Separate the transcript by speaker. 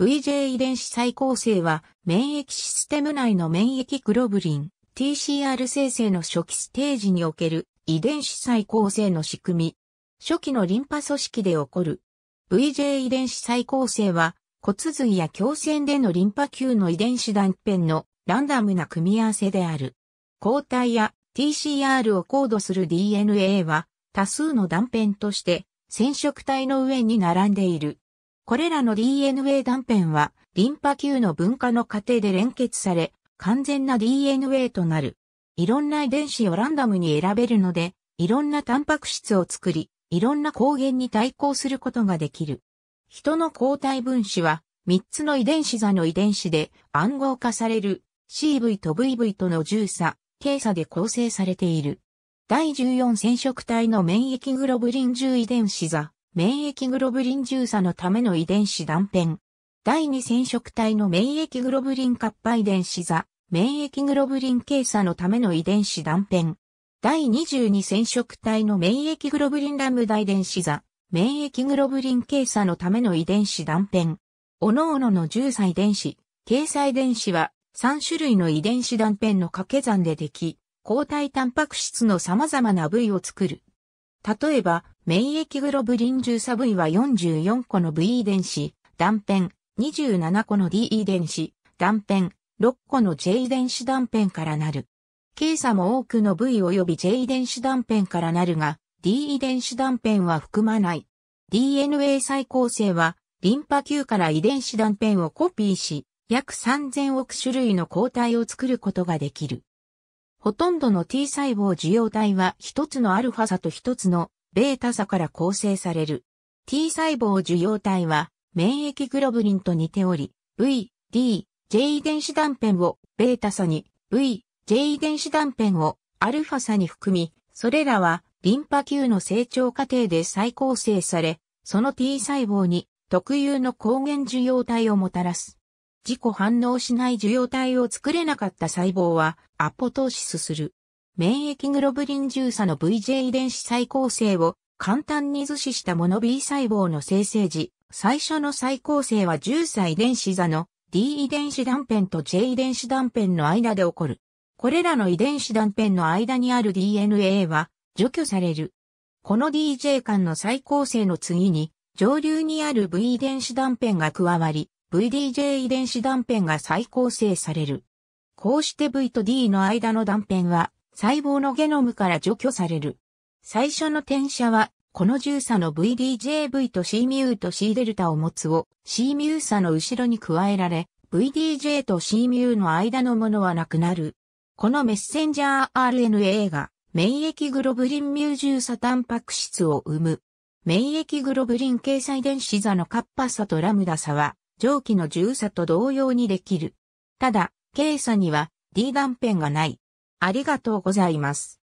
Speaker 1: VJ 遺伝子再構成は免疫システム内の免疫グロブリン TCR 生成の初期ステージにおける遺伝子再構成の仕組み。初期のリンパ組織で起こる VJ 遺伝子再構成は骨髄や胸腺でのリンパ球の遺伝子断片のランダムな組み合わせである。抗体や TCR をコードする DNA は多数の断片として染色体の上に並んでいる。これらの DNA 断片は、リンパ球の分化の過程で連結され、完全な DNA となる。いろんな遺伝子をランダムに選べるので、いろんなタンパク質を作り、いろんな抗原に対抗することができる。人の抗体分子は、3つの遺伝子座の遺伝子で暗号化される CV と VV との重差、軽差で構成されている。第14染色体の免疫グロブリン10遺伝子座、免疫グロブリン重鎖のための遺伝子断片。第二染色体の免疫グロブリンカッパ遺伝子座、免疫グロブリン計査のための遺伝子断片。第22染色体の免疫グロブリンラムダ遺伝子座、免疫グロブリン計査のための遺伝子断片。おのおのの重鎖遺伝子、計鎖遺伝子は3種類の遺伝子断片の掛け算ででき、抗体タンパク質の様々な部位を作る。例えば、免疫グロブリン重差部位は44個の V 遺伝子、断片、27個の D 遺伝子、断片、6個の J 遺伝子断片からなる。計差も多くの部位及び J 遺伝子断片からなるが、D 遺伝子断片は含まない。DNA 再構成は、リンパ球から遺伝子断片をコピーし、約3000億種類の抗体を作ることができる。ほとんどの T 細胞受容体は一つのアルファと一つのベータから構成される。T 細胞受容体は免疫グロブリンと似ており、V、D、J 遺伝子断片をベータに、V、J 遺伝子断片をアルファに含み、それらはリンパ球の成長過程で再構成され、その T 細胞に特有の抗原受容体をもたらす。自己反応しない受容体を作れなかった細胞はアポトーシスする。免疫グロブリン重鎖の VJ 遺伝子再構成を簡単に図示したモノ B 細胞の生成時、最初の再構成は重鎖遺伝子座の D 遺伝子断片と J 遺伝子断片の間で起こる。これらの遺伝子断片の間にある DNA は除去される。この DJ 間の再構成の次に、上流にある V 遺伝子断片が加わり、VDJ 遺伝子断片が再構成される。こうして V と D の間の断片は細胞のゲノムから除去される。最初の転写は、この重差の VDJV と C ミューと C デルタを持つを C ミュー差の後ろに加えられ、VDJ と C ミューの間のものはなくなる。このメッセンジャー RNA が免疫グロブリンミュー重差タンパク質を生む。免疫グロブリン掲載電子座のカッパ差とラムダ差は蒸気の重さと同様にできる。ただ、計算には D 断片がない。ありがとうございます。